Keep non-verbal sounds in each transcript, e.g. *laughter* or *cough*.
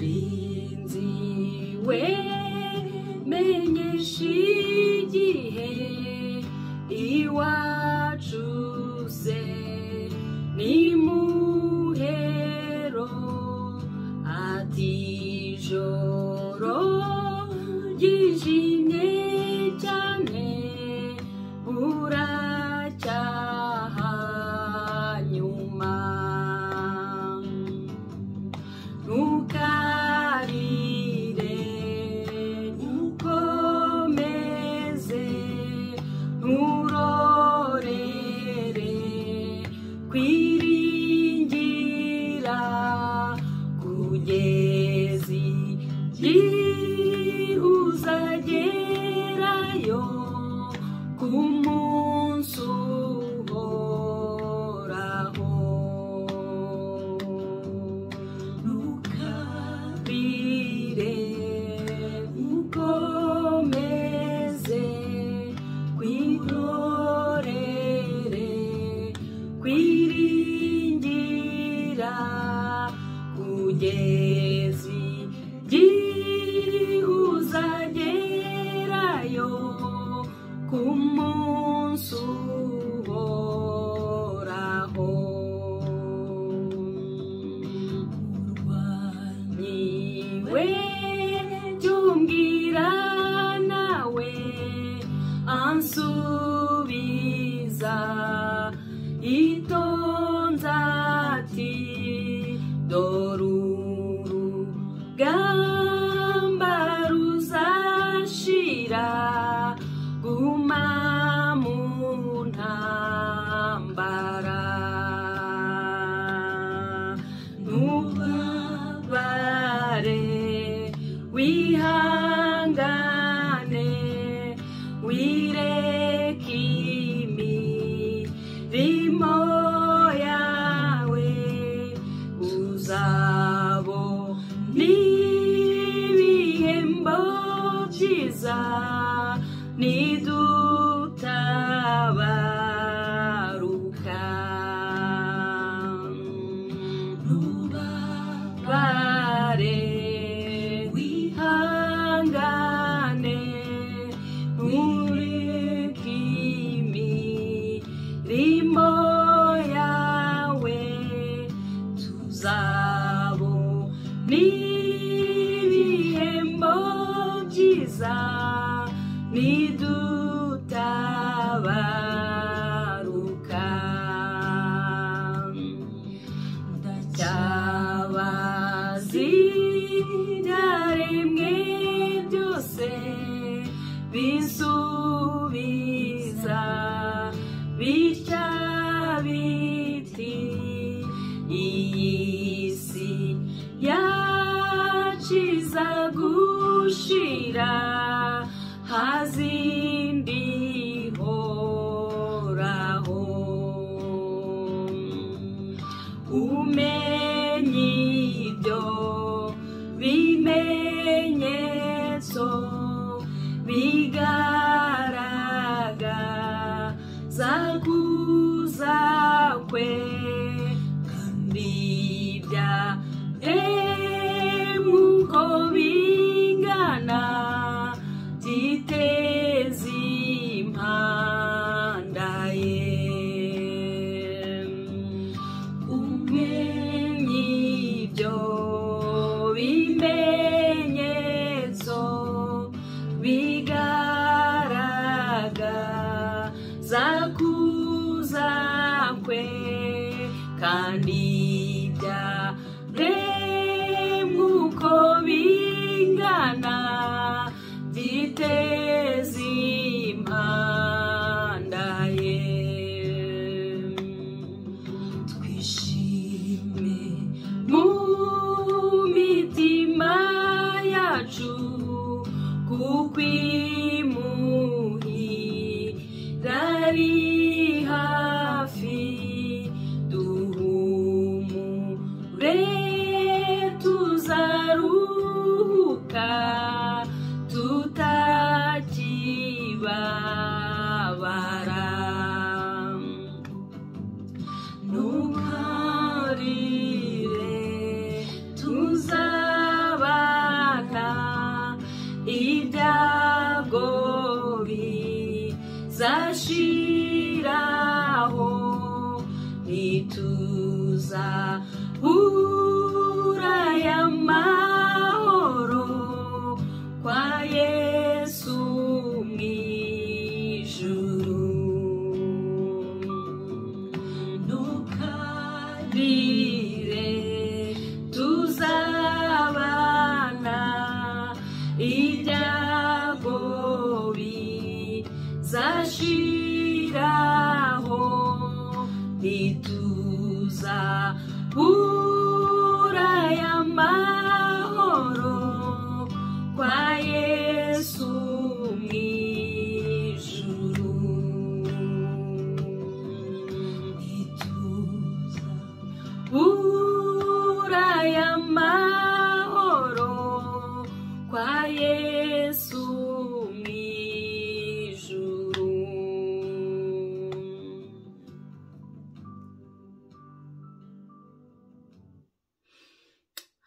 rinziwe menyesha igihe iwacu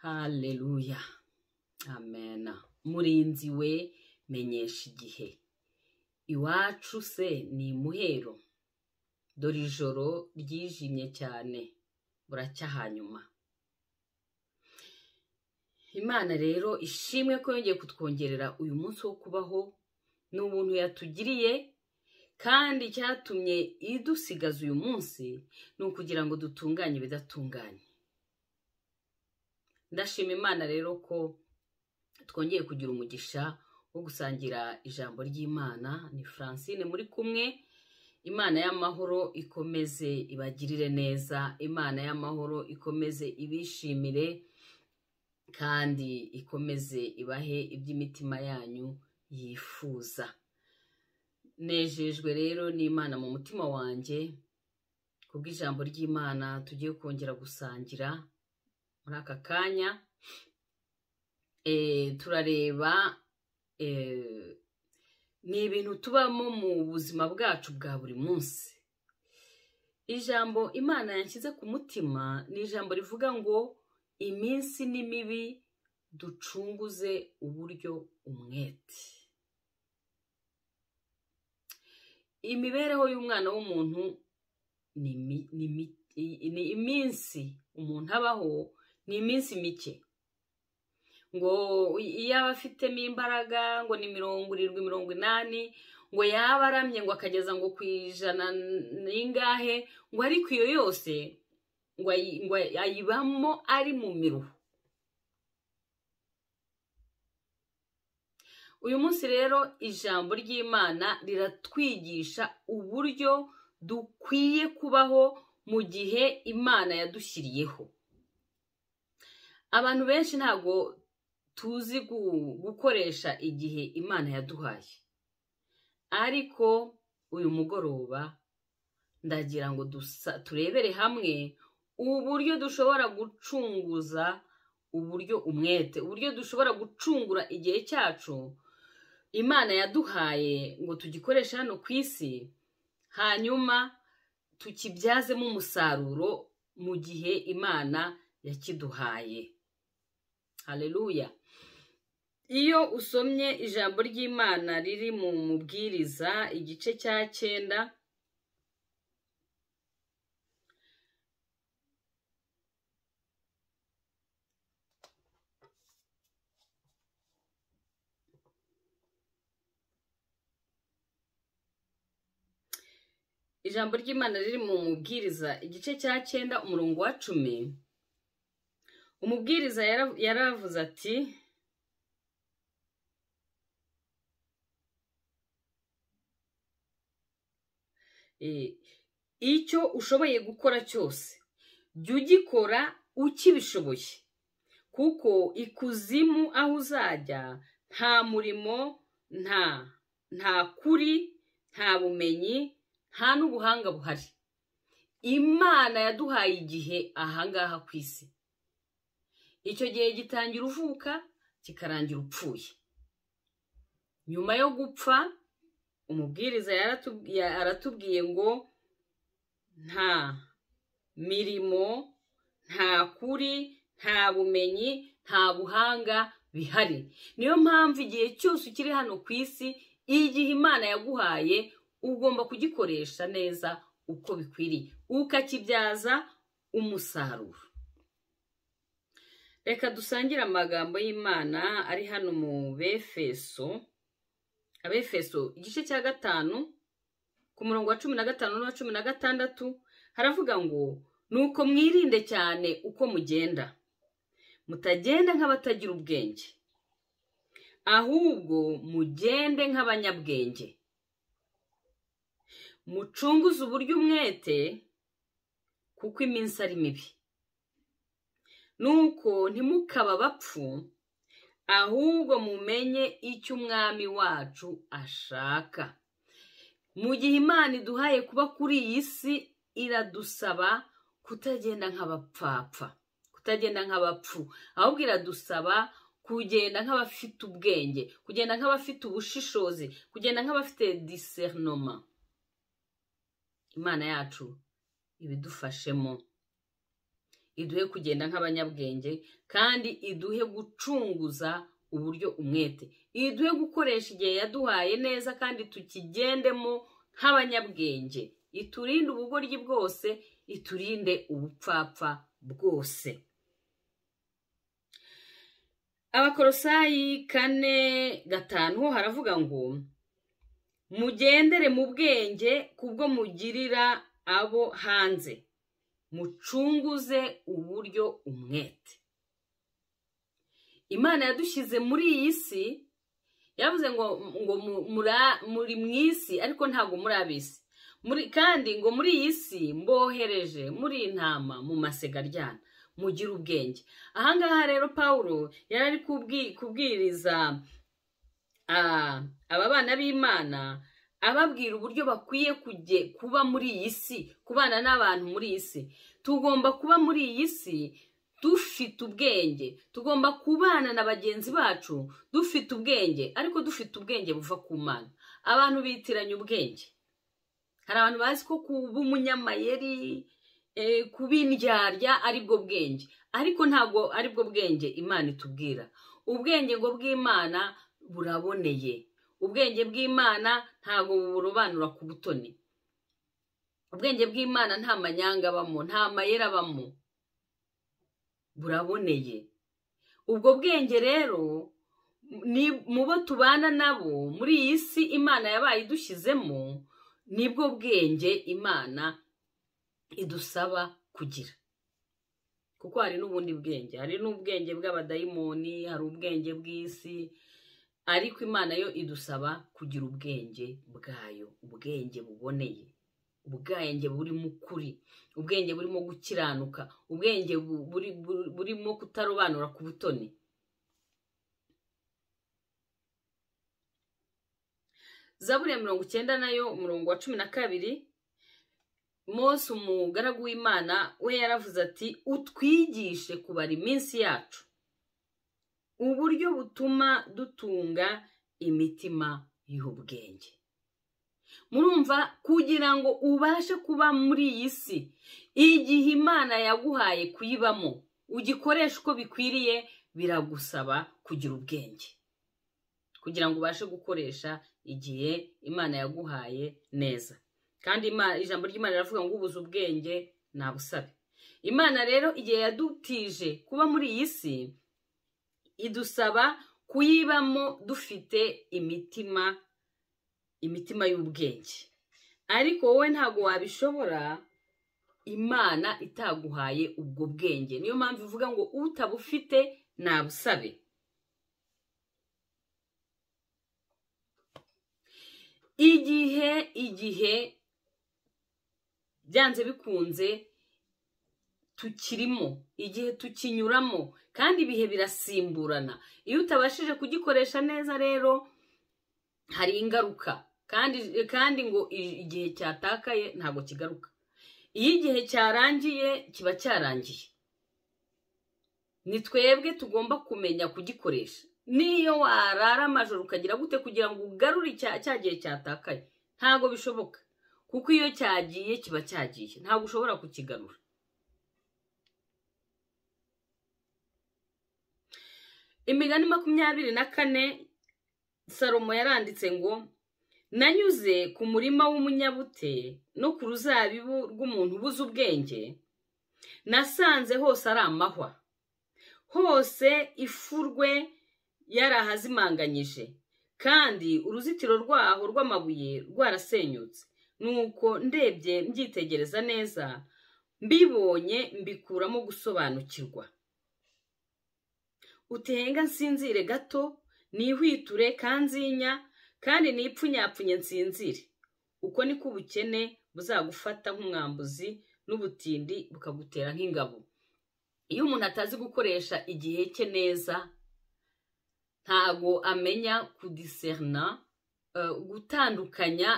haleluya amena murinzi we menyesha igihe iwacu se ni imuhero dore ijoro ryijimye cyane buracya hanyuma imana rero ishimwe ko yongeye kutwongerera uyu munsi wo kubaho ni ubuntu yatugiriye kandi icyatumye idusigaza uyu munsi ni ukugira ngo dutunganye ibidatunganye ndashima imana rero ko twongeye kugira umugisha wo gusangira ijambo ry'imana ni francine muri kumwe imana y'amahoro ikomeze ibagirire neza imana y'amahoro ikomeze ibishimire kandi ikomeze ibahe iby'imitima yanyu yifuza nejejwe rero n'imana mu mutima wanjye kubw'ijambo ry'imana tugiye kongera gusangira muri aka kanya eh, turareba eh, ni ibintu tubamo mu buzima bwacu bwa buri munsi ijambo imana yanshyize ku mutima ni ijambo rivuga ngo iminsi ni mibi ducunguze uburyo umwete imibereho y'umwana w'umuntu ni iminsi umuntu abaho ni iminsi mike ngo iyo aba afitemo imbaraga ngo ni mirongo irindwi mirongo inani ngo yaba aramye ngo akageza ngo ku ijana n'ingahe ngo ariko iyo yose ngo ayibamo ari mu miruho uyu munsi rero ijambo ry'imana riratwigisha uburyo dukwiye kubaho mu gihe imana yadushyiriyeho abantu benshi ntabwo tuzi gukoresha igihe imana yaduhaye ariko uyu mugoroba ndagira ngo turebere hamwe uburyo dushobora gucunguza uburyo umwete uburyo dushobora gucungura igihe cyacu imana yaduhaye ngo tugikoreshe hano ku isi hanyuma tukibyazemo umusaruro mu gihe imana yakiduhaye hareruya iyo usomye ijambo ry'imana riri mu mubwiriza igice cya cyenda ijambo ry'imana riri mu mubwiriza igice cya cyenda umurongo wa cumi umubwiriza yaravuze ati icyo ushoboye gukora cyose jya ugikora ukibishoboye kuko ikuzimu aho uzajya nta murimo nta nta kuri nta bumenyi nta n'ubuhanga buhari imana yaduhaye igihe ahangaha ku isi icyo gihe gitangira uvuka kikarangira upfuye nyuma yo gupfa umubwiriza aratubwiye ngo nta mirimo nta kuri nta bumenyi nta buhanga bihari niyo mpamvu igihe cyose ukiri hano ku isi igihe imana yaguhaye ugomba kugikoresha neza uko bikwiriye ukakibyaza umusaruro reka dusangire amagambo y'imana ari hano mu befeso abefeso igice cya gatanu ku murongo wa cumi na gatanu n'uwa cumi na gatandatu haravuga ngo nuko mwirinde cyane uko mugenda mutagenda nk'abatagira ubwenge ahubwo mugende nk'abanyabwenge mucunguze uburyo umwete kuko iminsi ari mibi nuko ntimukaba abapfu ahubwo mumenye icyo umwami wacu ashaka mu gihe imana iduhaye kuba kuri iyi si iradusaba kutagenda nk'abapfapfa kutagenda nk'abapfu ahubwo iradusaba kugenda nk'abafite ubwenge kugenda nk'abafite ubushishozi kugenda nk'abafite diserinoma imana yacu ibidufashemo iduhe kugenda nk'abanyabwenge kandi iduhe gucunguza uburyo umwete iduhe gukoresha igihe yaduhaye neza kandi tukigendemo nk'abanyabwenge iturinde ubugoryi bwose iturinde ubupfapfa bwose abakorosayi kane gatanu haravuga ngo mugendere mu bwenge kubwo mugirira abo hanze mucunguze uburyo umwete imana yadushyize muri iyi si yavuze ngo ngo muri mu isi ariko ntabwo muri ab'isi muri kandi ngo muri iyi si mbohereje muri intama mu masegaryana mugira ubwenge ahangaha rero paul yari ari kubwiriza ah, aba bana b'imana ababwira uburyo bakwiye kujye kuba muri iyi si kubana n'abantu muri iyi si tugomba kuba muri iyi si dufite ubwenge tugomba kubana na bagenzi bacu dufite ubwenge ariko dufite ubwenge buva ku mana abantu bitiranye ubwenge hari abantu bazi ko kuba umunyamayeri eh, kuba indyarya aribwo bwenge ariko ntabwo aribwo bwenge imana itubwira ubwenge ngo bw'imana buraboneye ubwenge bw'imana ntabwo burobanura ku butoni ubwenge bw'imana nta manyanga abamo nta mayera abamo buraboneye ubwo bwenge rero ni mu bo tubana nabo muri iyi si imana yabaye idushyizemo nibwo bwenge imana idusaba kugira kuko hari n'ubundi bwenge hari n'ubwenge bw'abadayimoni hari ubwenge bw'isi ariko imana yo idusaba kugira ubwenge bwayo ubwenge buboneye ubwenge burimo ukuri ubwenge burimo gukiranuka ubwenge burimo kutarobanura ku butoni zaburi ya mirongo icyenda nayo umurongo wa cumi na kabiri Mose umugaragu w'imana we yaravuze ati utwigishe kubara iminsi yacu uburyo butuma dutunga imitima y'ubwenge murumva kugira ngo ubashe kuba muri iyi si igihe imana yaguhaye kuyibamo ugikoresha uko bikwiriye biragusaba kugira ubwenge kugira ngo ubashe gukoresha igihe imana yaguhaye neza kandi ijambo ry'imana riravuga ngo ubuze ubwenge nabusabe imana rero igihe yadutije kuba muri iyi si idusaba kuyibamo dufite imitima imitima y'ubwenge ariko wowe ntabwo wabishobora imana itaguhaye ubwo bwenge niyo mpamvu ivuga ngo utabufite nabusabe igihe igihe byanze bikunze tukirimo igihe tukinyuramo kandi ibihe birasimburana iyo utabashije kugikoresha neza rero hari ingaruka kandi kandi ngo igihe cyatakaye ntabwo kigaruka iyo igihe cyarangiye kiba cyarangiye ni twebwe tugomba kumenya kugikoresha niyo warara amajoro ukagira gute kugira ngo ugarure cya gihe cyatakaye ntabwo bishoboka kuko iyo cyagiye kiba cyagiye ntabwo ushobora kukigarura imigani makumyabiri na kane salomo yaranditse ngo nanyuze ku murima w'umunyabute no ku ruzabibu rw'umuntu ubuze ubwenge nasanze hose ari amahwa hose ifurwe yarahazimanganyije kandi uruzitiro rwaho rw'amabuye rwarasenyutse nuko ndebye mbyitegereza neza mbibonye mbikuramo gusobanukirwa utenga nsinzire gato nihwiture kanzinya kandi nipfunyapfunye nsinzire uko niko ubukene buzagufata nk'umwambuzi n'ubutindi bukagutera nk'ingabo iyo umuntu atazi gukoresha igihe cye neza ntago amenya kudiserna eh, gutandukanya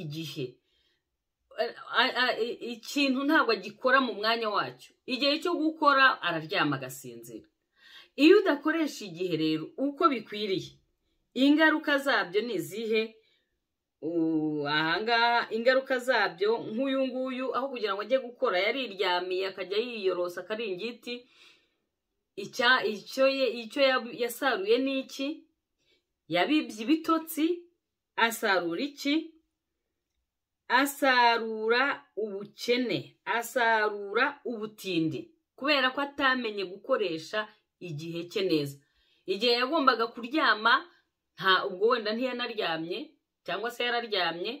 igihe eh, eh, ikintu ntabwo agikora mu mwanya wacyo igihe cyo gukora araryama agasinzira iyo udakoresha igihe rero uko bikwiriye ingaruka zabyo ni izihe ahangaha ingaruka zabyo nk'uyu nguyu aho kugira ngo ajye gukora yariryamiye akajya yiyorosa akaringiti icyo yasaruye ni iki yabibye ibitotsi asarura iki asarura ubukene asarura ubutindi kubera ko atamenye gukoresha igihe cye neza igihe yagombaga kuryama nta ubwo wenda ntiyanaryamye cyangwa se yararyamye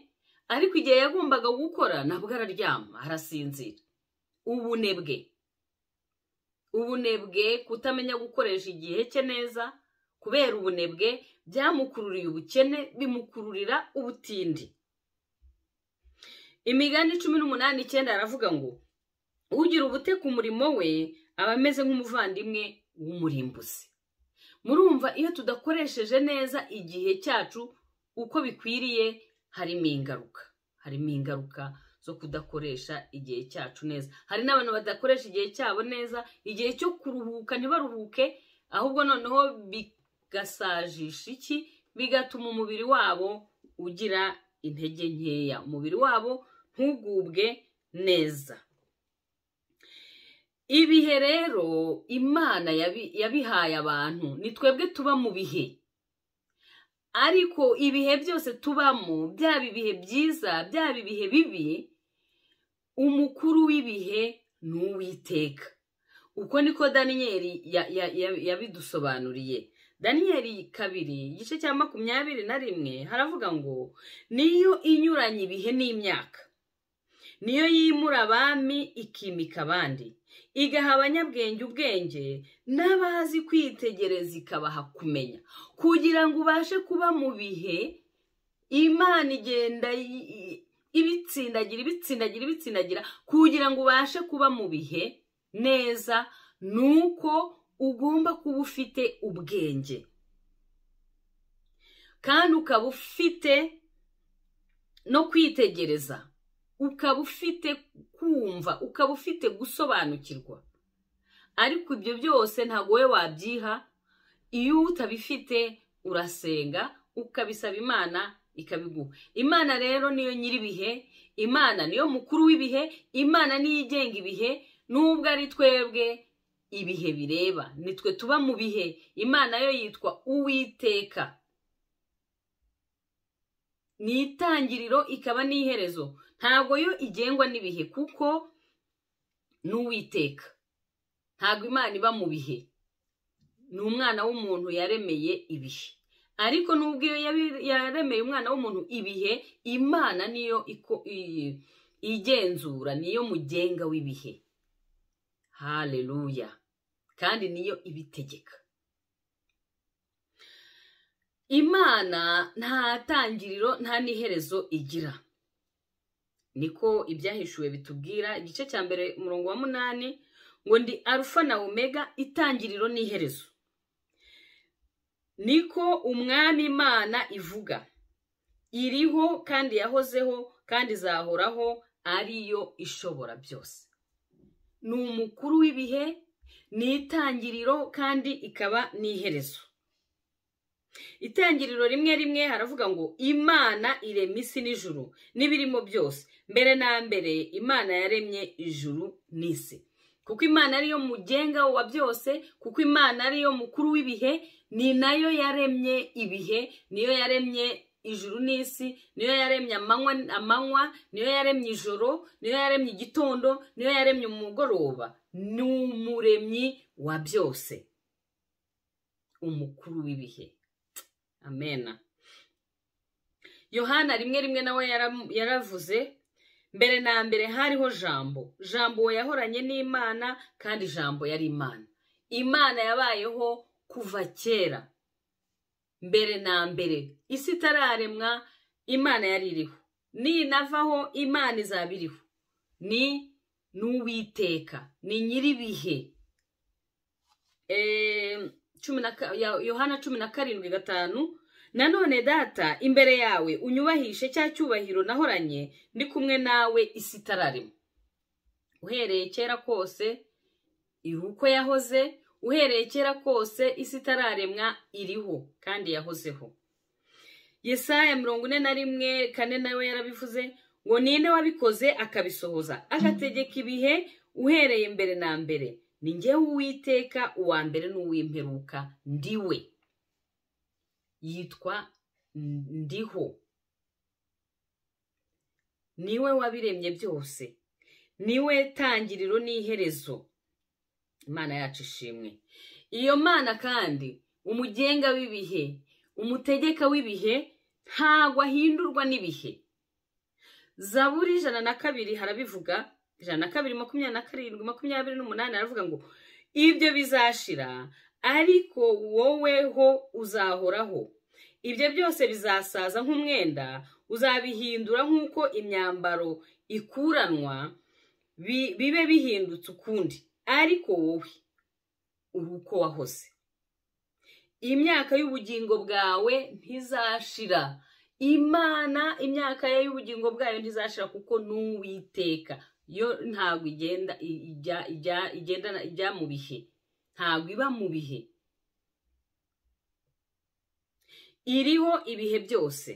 ariko igihe yagombaga gukora ntabwo araryama arasinzira ubunebwe ubunebwe kutamenya gukoresha igihe cye neza kubera ubunebwe byamukururiye ubukene bimukururira ubutindi imigani cumi n'umunani icyenda aravuga ngo ugira ubute ku murimo we aba ameze nk'umuvandimwe w'umurimbuzi murumva iyo tudakoresheje neza igihe cyacu uko bikwiriye harimo ingaruka harimo ingaruka zo kudakoresha igihe cyacu neza hari n'abantu badakoresha igihe cyabo neza igihe cyo kuruhuka ntibaruhuke ahubwo noneho bigasajisha iki bigatuma umubiri wabo ugira intege nkeya umubiri wabo ntugubwe neza ibihe rero imana yabihaye abantu ni twebwe tuba mu bihe ariko ibihe byose tubamo byaba ibihe byiza byaba ibihe bibi umukuru w'ibihe ni uwiteka uko niko daniyeli yabidusobanuriye daniyeli kabiri igice cya makumyabiri na rimwe haravuga ngo niyo inyuranye ibihe n'imyaka niyo yimura abami ikimika abandi igaha abanyabwenge ubwenge n'abazi kwitegereza ikabaha kumenya kugira ngo ubashe kuba mu bihe imana igenda ibitsindagira ibitsindagira ibitsindagira kugira ngo ubashe kuba mu bihe neza ni uko ugomba kuba ufite ubwenge kandi ukaba ufite no kwitegereza ukaba ufite kumva ukaba ufite gusobanukirwa ariko ibyo byose ntabwo wowe wabyiha iyo utabifite urasenga ukabisaba imana ikabiguha imana rero niyo nyir'ibihe imana niyo mukuru w'ibihe imana niyo igenga ibihe nubwo ari twebwe ibihe bireba nitwe tuba mu bihe imana yo yitwa uwiteka ni itangiriro ikaba n'iherezo ntabwo yo igengwa n'ibihe kuko ni uwiteka ntabwo imana iba mu bihe ni umwana w'umuntu yaremeye ibihe ariko nubwo iyo yaremeye umwana w'umuntu ibihe imana niyo igenzura niyo mugenga w'ibihe hareruya kandi niyo ibitegeka imana nta tangiriro nta n'iherezo igira niko ibyahishuwe bitubwira igice cya mbere umurongo wa munani ngo ndi arufa na omega itangiriro n'iherezo niko umwami imana ivuga iriho kandi yahozeho kandi izahoraho ariyo ishobora byose ni umukuru w'ibihe ni itangiriro kandi ikaba n'iherezo itangiriro rimwe rimwe haravuga ngo imana irema isi n'ijuru n'ibirimo byose mbere na mbere imana yaremye ijuru n'isi kuko imana ariyo mugenga wa byose kuko imana ariyo mukuru w'ibihe ni nayo yaremye ibihe niyo yaremye ijuru n'isi niyo yaremye amanywa amanywa niyo yaremye ijoro niyo yaremye igitondo niyo yaremye umugoroba ni umuremyi wa byose umukuru w'ibihe amena yohana rimwe rimwe nawe yaravuze mbere na mbere hariho jambo jambo yahoranye n'imana kandi jambo yari imana imana yabayeho kuva kera mbere na mbere isi itararemwa imana yari iriho ninavaho imana izaba iriho ni n'uwiteka ni nyir'ibihe cumi yohana cumi na karindwi gatanu nanone data imbere yawe unyubahishe cya cyubahiro nahoranye ndi kumwe nawe isi itararimo uhereye kera kose iri uko yahoze uhereye kera kose isi itararemwa iriho kandi yahozeho yesaya mirongo ine na rimwe kane nawe yarabivuze ngo ninde wabikoze akabisohoza agategeka ibihe uhereye mbere na mbere ni ngewe uwiteka uwa mbere n'uw'imperuka ndiwe yitwa ndiho niwe wabiremye byose niwe tangiriro n'iherezo imana yacu ishimwe iyo mana kandi umugenga w'ibihe umutegeka w'ibihe ntabwo ahindurwa n'ibihe zaburi ijana na kabiri harabivuga ijana na kabiri makumyabiri na karindwi makumyabiri n'umunani aravuga ngo ibyo bizashira ariko wowe ho uzahoraho ibyo byose bizasaza nk'umwenda uzabihindura nk'uko imyambaro ikuranwa bibe bihindutse ukundi ariko wowe uri uko wahoze imyaka y'ubugingo bwawe ntizashira imana imyaka ye y'ubugingo bwayo ntizashira kuko n'uwiteka yo ntabwo igenda ijya mu bihe ntabwo iba mu bihe iriho ibihe byose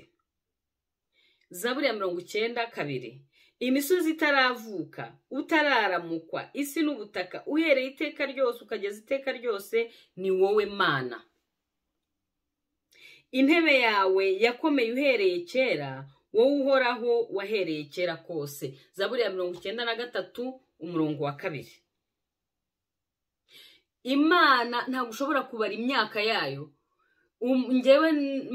zaburi mirongo icyenda kabiri imisozi itaravuka utararamukwa isi n'ubutaka uhereye iteka ryose ukageza iteka ryose ni wowe mana intebe yawe yakomeye uhereye kera wowe uhoraho wahereye kera kose zaburiya mirongo icyenda na gatatu umurongo wa kabiri imana ntabwo ushobora kubara imyaka yayo um, ngewe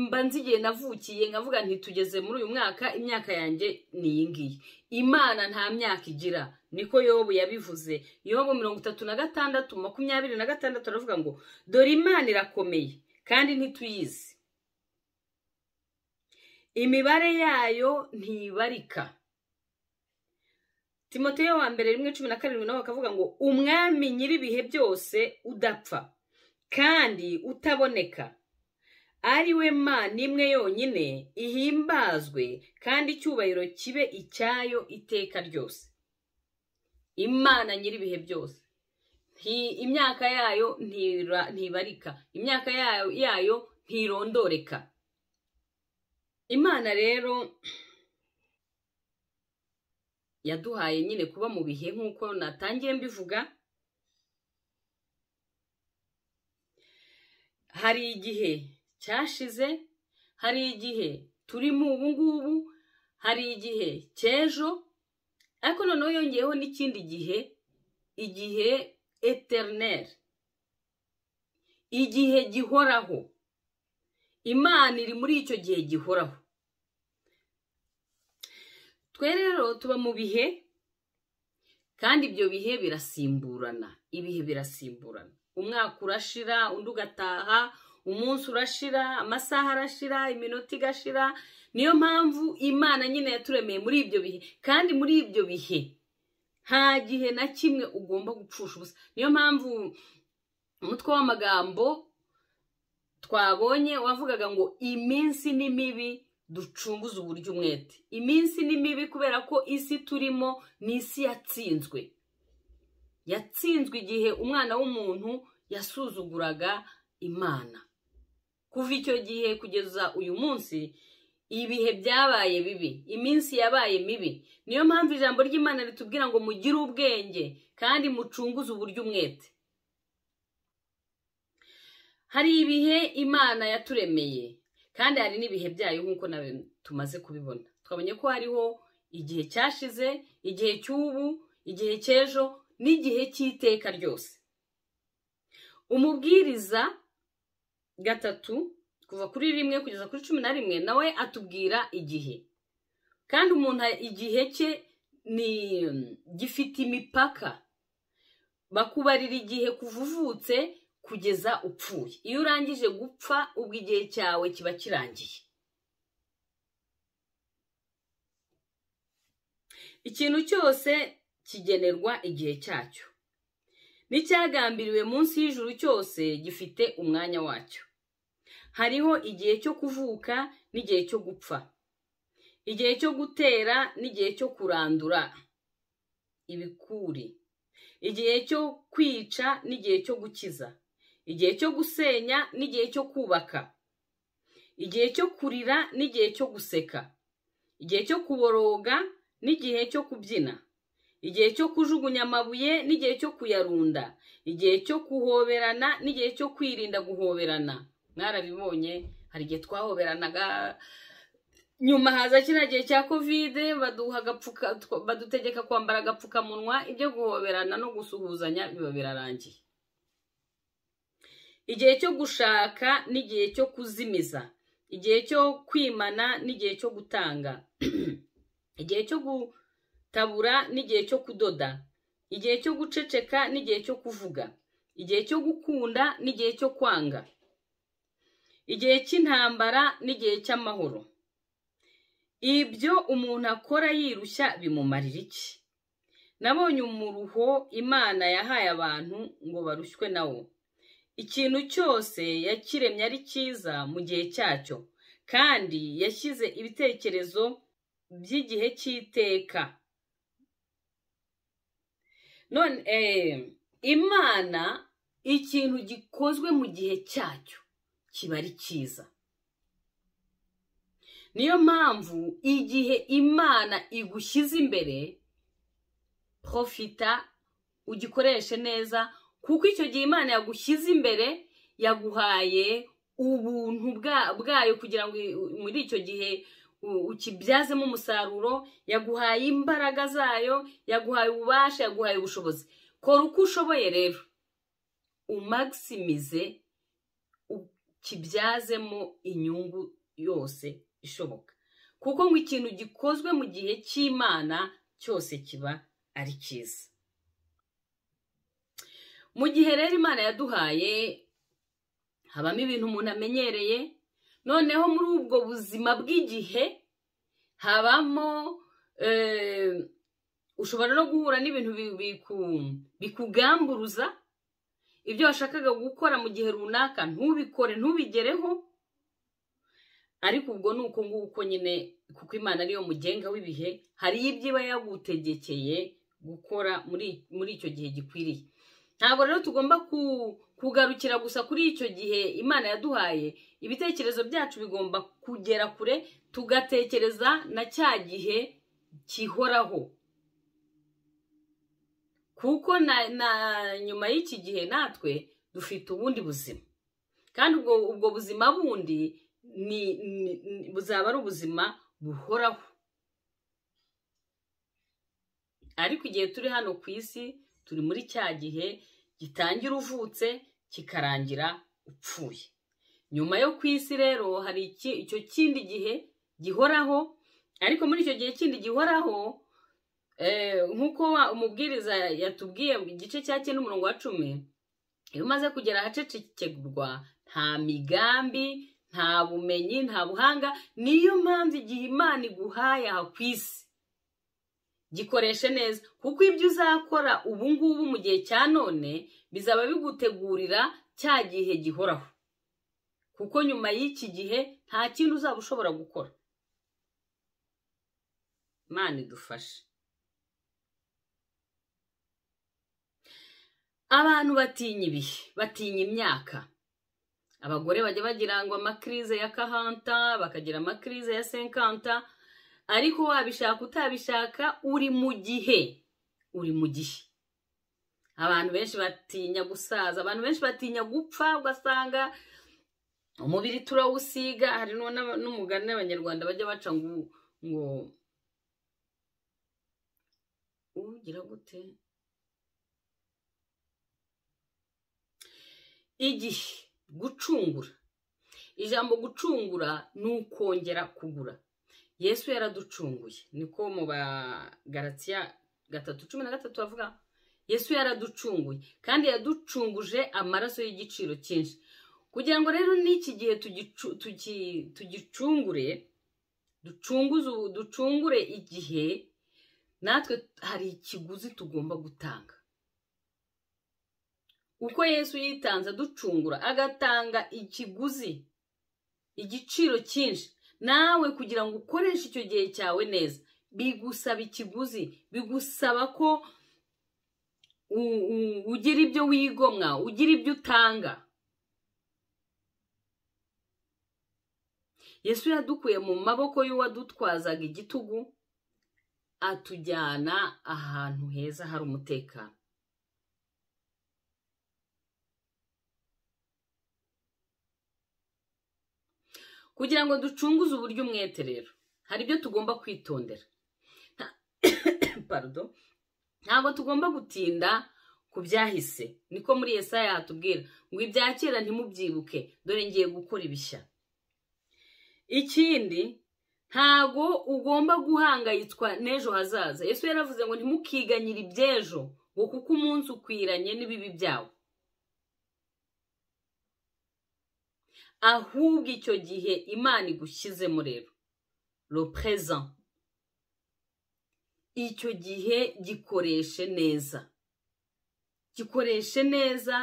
mba nzi igihe navukiye nkavuga ntitugeze muri uyu mwaka imyaka yanjye ni iyi ngiyi imana nta myaka igira niko yobu yabivuze yobu mirongo itatu na gatandatu makumyabiri na gatandatu aravuga ngo dore imana irakomeye kandi ntituyizi imibare yayo ntibarika timoteyo wa mbere rimwe cumi na karindwi nawe bakavuga ngo umwami nyir'ibihe byose udapfa kandi utaboneka ari we ma imwe yonyine ihimbazwe kandi icyubahiro kibe icyayo iteka ryose imana nyir'ibihe byose imyaka yayo ntibarika imyaka yayo yayo ntirondoreka imana rero yaduhaye nyine kuba mu bihe nk'uko natangiye mbivuga hari igihe cyashize hari igihe turimo ubu ngubu hari igihe cy'ejo ariko noneho yongeyeho n'ikindi gihe igihe eterineri igihe gihoraho imana iri muri icyo gihe gihoraho twe rero tuba mu bihe kandi ibyo bihe birasimburana ibihe birasimburana umwaka urashira undi ugataha umunsi urashira amasaha arashira iminota igashira niyo mpamvu imana nyine yaturemeye muri ibyo bihe kandi muri ibyo bihe nta gihe na kimwe ugomba gupfusha ubusa niyo mpamvu umutwe w'amagambo twabonye wavugaga ngo iminsi ni mibi ducunguze uburyo umwete iminsi ni mibi kubera ko isi turimo ni isi yatsinzwe yatsinzwe igihe umwana w'umuntu yasuzuguraga imana kuva icyo gihe kugeza uyu munsi ibihe byabaye bibi iminsi yabaye mibi niyo mpamvu ijambo ry'imana ritubwira ngo mugire ubwenge kandi mucunguze uburyo umwete hari ibihe imana yaturemeye kandi hari n'ibihe byayo nk'uko tumaze kubibona twabonye ko hariho igihe cyashize igihe cy'ubu igihe cy'ejo n'igihe cy'iteka ryose umubwiriza gatatu kuva kuri rimwe kugeza kuri cumi na rimwe nawe atubwira igihe kandi umuntu igihe cye ni gifite imipaka bakubarira igihe kuvuvutse uvutse kugeza upfuye iyo urangije gupfa ubwo igihe cyawe kiba kirangiye ikintu cyose kigenerwa igihe cyacyo n'icyagambiriwe munsi y'ijuru cyose gifite umwanya wacyo hariho igihe cyo kuvuka n'igihe cyo gupfa igihe cyo gutera n'igihe cyo kurandura ibikuri igihe cyo kwica n'igihe cyo gukiza igihe cyo gusenya n'igihe cyo kubaka igihe cyo kurira n'igihe cyo guseka igihe cyo kuboroga n'igihe cyo kubyina igihe cyo kujugunya amabuye n'igihe cyo kuyarunda igihe cyo guhoberana n'igihe cyo kwirinda guhoberana mwarabibonye hari igihe twahoberanaga nyuma haza kiriya gihe cya kovide badutegeka kwambara agapfukamunwa ibyo guhoberana no gusuhuzanya biba birarangiye igihe cyo gushaka n'igihe cyo kuzimiza igihe cyo kwimana n'igihe cyo gutanga *clears throat* igihe cyo gutabura n'igihe cyo kudoda igihe cyo guceceka n'igihe cyo kuvuga igihe cyo gukunda n'igihe cyo kwanga igihe cy'intambara n'igihe cy'amahoro ibyo umuntu akora yirushya bimumarira iki nabonye umuruho imana yahaye abantu ngo barushywe na wo ikintu cyose yakiremye ari cyiza mu gihe cyacyo kandi yashyize ibitekerezo by'igihe cy'iteka none eh, imana ikintu gikozwe mu gihe cyacyo kiba ari cyiza niyo mpamvu igihe imana igushyize imbere profita ugikoreshe neza kuko icyo gihe imana yagushyize imbere yaguhaye ubuntu bwayo kugira ngo muri icyo gihe ukibyazemo umusaruro yaguhaye imbaraga zayo yaguhaye ububasha yaguhaye ubushobozi kora uko ushoboye rero umagisimize ukibyazemo inyungu yose ishoboka kuko ngo ikintu gikozwe mu gihe cy'imana cyose kiba ari cyiza mu gihe rero imana yaduhaye habamo ibintu umuntu amenyereye noneho muri ubwo buzima bw'igihe habamo eh, ushobora no guhura n'ibintu bikugamburuza ibyo washakaga gukora mu gihe runaka ntubikore ntubigereho ariko ubwo ni uko nguko nyine kuko imana ariyo mugenga w'ibihe hari ibyo iba yagutegekeye gukora muri icyo gihe gikwiriye ntabwo rero tugomba kugarukira gusa kuri icyo gihe imana yaduhaye ibitekerezo byacu bigomba kugera kure tugatekereza na cya gihe gihoraho kuko na na nyuma y'iki gihe natwe dufite ubundi buzima kandi ubwo ubwo buzima bundi ni buzaba ari ubuzima buhoraho ariko igihe turi hano ku isi turi muri cya gihe gitangira uvutse kikarangira upfuye nyuma yo ku isi rero hari icyo kindi gihe gihoraho ariko muri icyo gihe kindi gihoraho eh, nk'uko umubwiriza yatubwiye igice cya cyenda umurongo wa cumi iyo umaze kugera ahacecekerwa nta migambi nta bumenyi nta buhanga niyo mpamvu igihe imana iguhaye aha ku isi gikoreshe neza kuko ibyo uzakora ubu ngubu mu gihe cya none bizaba bigutegurira cya gihe gihoraho kuko nyuma y'iki gihe nta kindi uzaba ushobora gukora imana idufashe abantu batinya ibihe batinya imyaka abagore bajya bagira ngo amakirize ya kahanta bakagira amakirize ya senkanta ariko wabishaka utabishaka uri mu gihe uri mu gihe abantu benshi batinya gusaza abantu benshi batinya gupfa ugasanga umubiri turawusiga hari n'umugani n'abanyarwanda bajya baca ngo ngo ugira gute igihe gucungura ijambo gucungura ni ukongera kugura yesu yaraducunguye niko mu bagaratiya gatatu cumi na gatatu bavuga yesu yaraducunguye kandi yaducunguje amaraso y'igiciro cyinshi kugira ngo rero n'iki gihe tugicungure ducungure igihe natwe hari ikiguzi tugomba gutanga uko yesu yitanze aducungura agatanga ikiguzi igiciro cyinshi nawe kugira ngo ukoreshe icyo gihe cyawe neza bigusaba ikiguzi bigusaba ko ugira ibyo wigomwa ugira ibyo utanga yesu yadukuye mu maboko y'uwadutwazaga igitugu atujyana ahantu heza hari umutekano kugira ngo ducunguze uburyo umwete rero hari ibyo tugomba kwitondera *coughs* ntabwo tugomba gutinda ku byahise niko muri Yesaya yatubwira ngo ibya kera ntimubyibuke dore ngiye gukora ibishya ikindi ntago ugomba guhangayitswa n'ejo hazaza yesu yaravuze ngo ntimukiganyire iby'ejo ngo kuko umunsi ukwiranye n'ibibi byawo ahubwo icyo gihe imana igushyizemo rero represent icyo gihe gikoreshe neza gikoreshe neza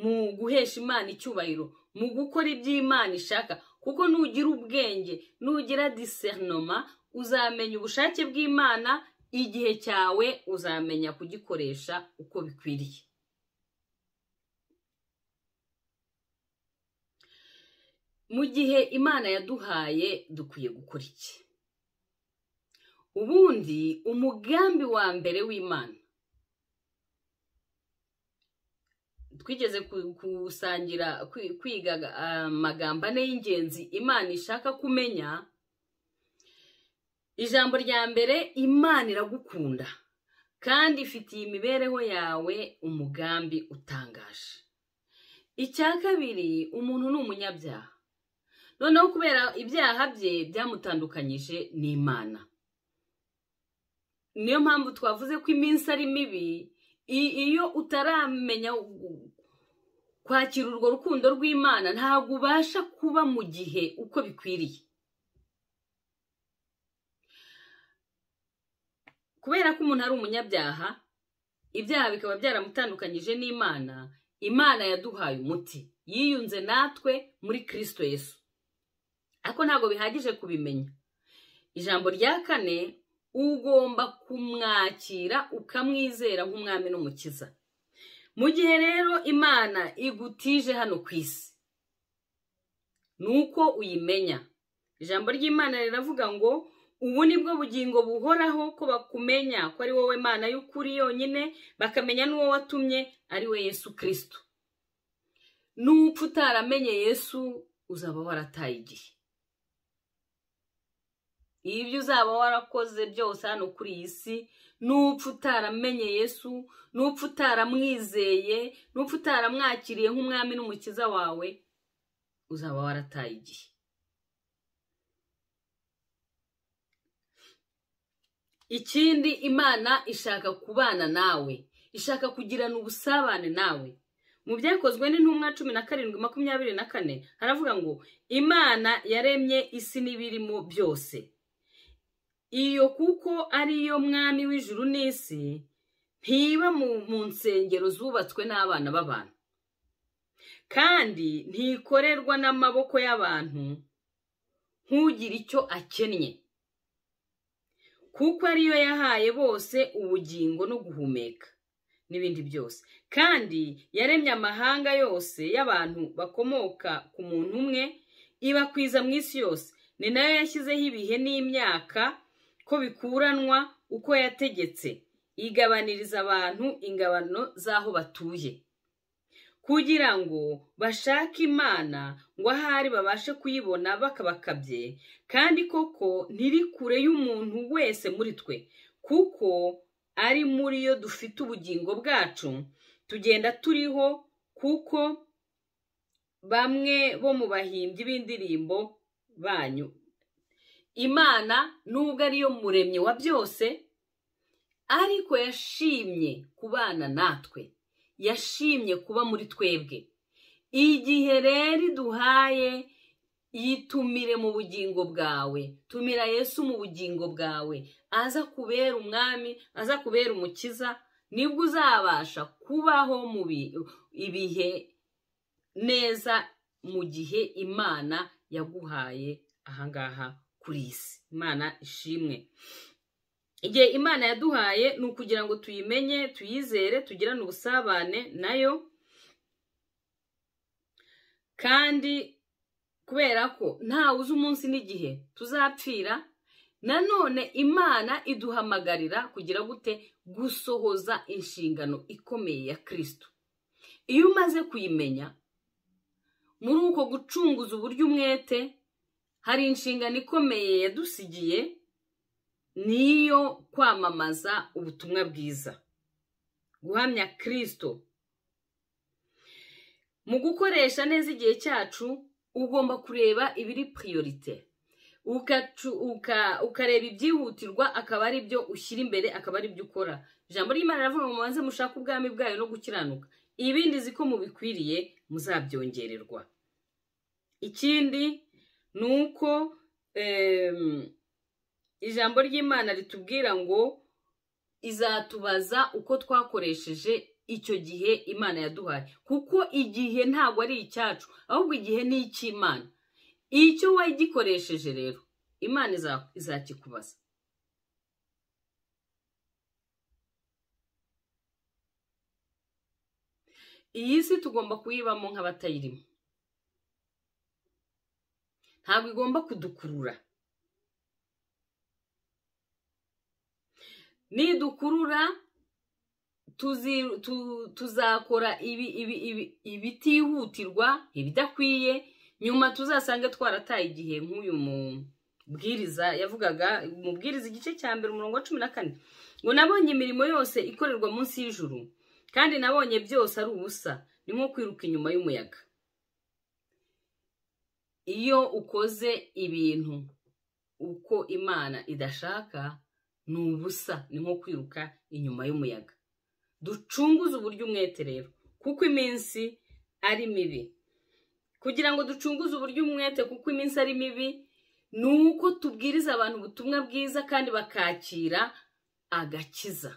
mu guhesha imana icyubahiro mu gukora ibyo imana ishaka kuko nugira ubwenge nugira disernoma uzamenya ubushake bw'imana igihe cyawe uzamenya kugikoresha uko bikwiriye mu gihe imana yaduhaye dukwiye gukora iki ubundi umugambi wa mbere w'imana twigeze gusangira kwiga amagambo ah, ane y'ingenzi imana ishaka kumenya ijambo rya mbere imana iragukunda kandi ifitiye imibereho yawe umugambi utangaje icya kabiri umuntu ni umunyabyaha noneho kubera ibyaha bye byamutandukanyije n'imana niyo mpamvu twavuze ko iminsi ari mibi iyo utaramenya kwakira urwo rukundo rw'imana ntabwo ubasha kuba mu gihe uko bikwiriye kubera ko umuntu ari umunyabyaha ibyaha bikaba byaramutandukanyije n'imana imana yaduhaye umuti yiyunze natwe muri kirisito Yesu ariko ntabwo bihagije kubimenya ijambo rya kane ugomba kumwakira ukamwizera nk'umwami n'umukiza mu gihe rero imana igutije hano ku isi ni uko uyimenya ijambo ry'imana riravuga ngo ubu ni bwo bugingo buhoraho ko bakumenya ko ari wowe mana y'ukuri yonyine bakamenya n'uwo watumye ari we yesu kirisito n'upfa utaramenye yesu uzaba warataye igihe ibyo uzaba warakoze byose hano kuri iyi si n'upfa utaramenye yesu n'upfa utaramwizeye n'upfa utaramwakiriye nk'umwami n'umukiza wawe uzaba warataye igihe ikindi imana ishaka kubana nawe ishaka kugirana ubusabane nawe mu byakozwe n'intumwa cumi na karindwi makumyabiri na kane haravuga ngo imana yaremye isi n'ibirimo byose iyo kuko ari yo mwami w'ijuru n'isi ntiba mu nsengero zubatswe n'abana b'abantu kandi ntikorerwa n'amaboko y'abantu nk'ugira icyo akennye kuko ariyo yahaye bose ubugingo no guhumeka n'ibindi byose kandi yaremye amahanga yose y'abantu bakomoka ku muntu umwe ibakwiza mu isi yose ni nayo yashyizeho ibihe n'imyaka ko bikuranwa uko yategetse igabaniriza abantu ingabano z'aho batuye kugira ngo bashake imana ngo ahari babashe kuyibona bakabakabye kandi koko ntiri kure y'umuntu wese muri twe kuko ari muri yo dufite ubugingo bwacu tugenda turiho kuko bamwe bo mu bahimbyi b'indirimbo banyu imana nubwo ariyo muremyi wa byose ariko yashimye kubana natwe yashimye kuba muri twebwe igihe rero iduhaye yitumire mu bugingo bwawe tumira yesu mu bugingo bwawe aza kubera umwami aza kubera umukiza nibwo uzabasha kubaho mu ibihe neza mu gihe imana yaguhaye ahangaha kuri iyi imana ishimwe igihe imana yaduhaye ni ukugira ngo tuyimenye tuyizere tugirane ubusabane nayo kandi kubera ko ntawe uzi umunsi n'igihe tuzapfira nanone imana iduhamagarira kugira gute gusohoza inshingano ikomeye ya kirisito iyo umaze kuyimenya muri uko gucunguza uburyo umwete hari inshingano ikomeye yadusigiye ni iyo kwamamaza ubutumwa bwiza guhamya kirisito mu gukoresha neza igihe cyacu ugomba kureba ibiri puriyorite ukareba ibyihutirwa akaba ari byo ushyira imbere akaba ari byo ukora ijambo ry'imana riravuga ngo mubanze mushake ubwami bwayo no gukiranuka ibindi ko mubikwiriye muzabyongererwa ikindi ni uko ijambo ry'imana ritubwira ngo izatubaza uko twakoresheje icyo gihe imana yaduhaye kuko igihe ntabwo ari icyacu ahubwo igihe ni icy'imana icyo wayigikoresheje rero imana izakikubaza iyi si tugomba kuyibamo nk'abatayirimo ntabwo igomba kudukurura nidukurura tuzakora ibitihutirwa ibidakwiye nyuma tuzasange twarataye igihe nk'uyu mubwiriza yavugaga umubwiriza igice cya mbere umurongo wa cumi na kane ngo nabonye imirimo yose ikorerwa munsi y'ijuru kandi nabonye byose ari ubusa ni nko kwiruka inyuma y'umuyaga iyo ukoze ibintu uko imana idashaka ni ubusa ni nko kwiruka inyuma y'umuyaga ducunguze uburyo umwete rero kuko iminsi ari mibi kugira ngo ducunguze uburyo umwete kuko iminsi ari mibi ni uko tubwiriza abantu ubutumwa bwiza kandi bakakira agakiza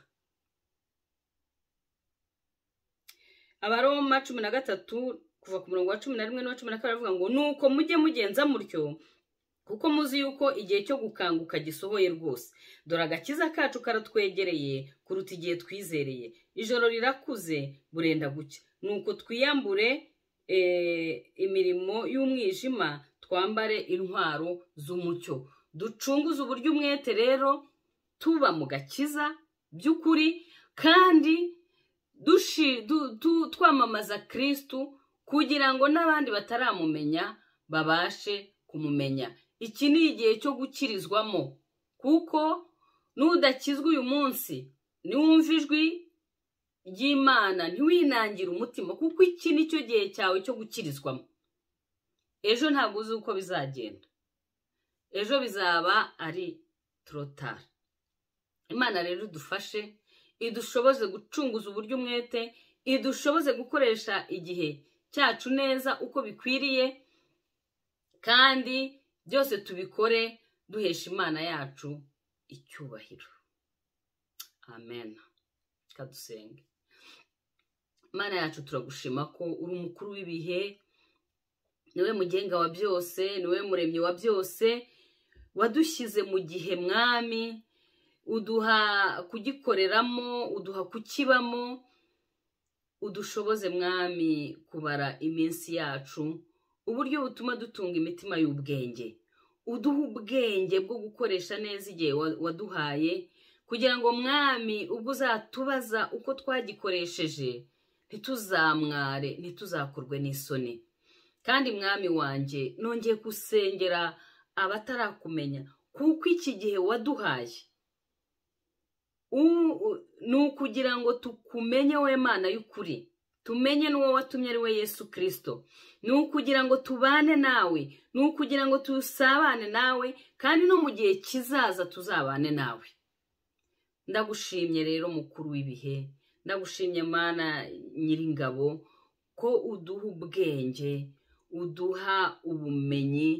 abaroma cumi na gatatu kuva ku murongo wa cumi na rimwe n'uwa cumi na kabiri avuga ngo nuko mujye mugenza mutyo kuko muzi yuko igihe cyo gukanguka gisohoye rwose dore agakiza kacu karatwegereye kuruta igihe twizereye ijoro rirakuze burenda gucya nuko twiyambure eh, imirimo y'umwijima twambare intwaro z'umucyo ducunguze uburyo umwete rero tuba mu gakiza by'ukuri kandi twamamaza kirisitu kugira ngo n'abandi bataramumenya babashe kumumenya iki ni igihe cyo gukirizwamo kuko n'udakizwa uyu munsi niwumva ijwi ry'imana ntiwinangire umutima kuko iki ni cyo gihe cyawe cyo gukirizwamo ejo ntabwo uzi uko bizagenda ejo bizaba ari torotari imana rero idufashe idushoboze gucunguza uburyo umwete idushoboze gukoresha igihe cyacu neza uko bikwiriye kandi byose tubikore duhesha imana yacu icyubahiro amen kadusenge imana yacu turagushima ko uri umukuru w'ibihe niwe mugenga wa byose niwe muremyi wa byose wadushyize mu gihe mwami uduha kugikoreramo uduha kukibamo udushoboze mwami kubara iminsi yacu uburyo butuma dutunga imitima y'ubwenge uduha ubwenge bwo gukoresha neza igihe waduhaye kugira ngo mwami ubwo uzatubaza uko twagikoresheje ntituzamware ntituzakorwe n'isoni kandi mwami wanjye nongeye gusengera abatarakumenya kuko iki gihe waduhaye ni ukugira ngo tukumenye we mana y'ukuri tumenye n'uwo watumye ari we yesu kirisito ni ukugira ngo tubane nawe ni ukugira ngo tusabane nawe kandi no mu gihe kizaza tuzabane nawe ndagushimye rero mukuru w'ibihe ndagushimye mana nyiringabo ko uduha ubwenge uduha ubumenyi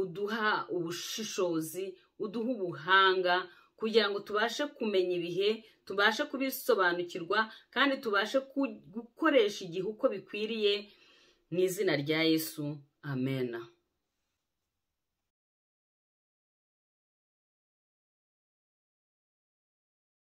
uduha ubushishozi uduha ubuhanga kugira ngo tubashe kumenya ibihe tubashe kubisobanukirwa kandi tubashe gukoresha igihe uko bikwiriye mu rya yesu amena